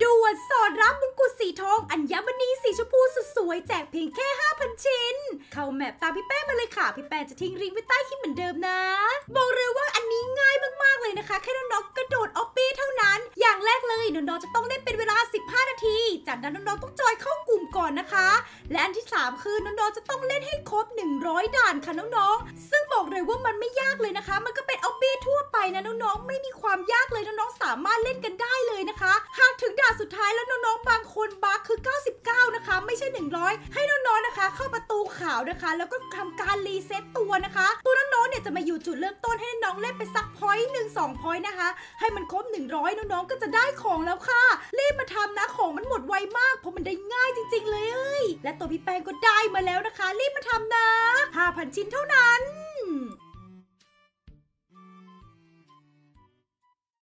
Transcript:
ด่วนสอดรับมงกุฎสีทองอัญมณีสีชมพูสุดสวยแจกเพียงแค่ 5,000 ชิ้น เข้าแมปตามพี่แป้งมาเลยค่ะ พี่แป้งจะทิ้งริงไว้ใต้คลิปเหมือนเดิมนะ บอกเลยว่าอันนี้ง่ายมากๆเลยนะคะ แค่น้อง ๆ กระโดดออปปี้เท่านั้น อย่างแรกเลย น้อง ๆ จะต้องได้เป็นเวลา 15 นาที จากนั้นน้องๆต้องจอยเข้ากลุ่มก่อนนะคะ และอันที่3คือน้องๆจะต้องเล่นให้ครบ 100ด่านค่ะน้องๆซึ่งบอกเลยว่ามันไม่ยากเลยนะคะ มันก็เป็นออปปี้ทั่วไปนะน้องๆไม่มีความยากเลยน้องๆสามารถเล่นกัน1บาทคือ99นะคะไม่ใช่ 100 ให้น้องๆนะคะ เข้าประตูขาวนะคะแล้วก็ทำการรีเซ็ตตัวนะคะตัวน้องๆเนี่ยจะมาอยู่จุดเริ่มต้นให้น้องเล่นไปสักพอยต์หนึ่งสองพอยต์นะคะให้มันครบ100น้องๆก็จะได้ของแล้วค่ะรีบมาทำนะ ของมันหมดไวมากเพราะมันได้ง่ายจริงๆ เลยเอ้ยและตัวพี่แป้งก็ได้มาแล้วนะคะรีบมาทำนะ5,000ชิ้นเท่านั้น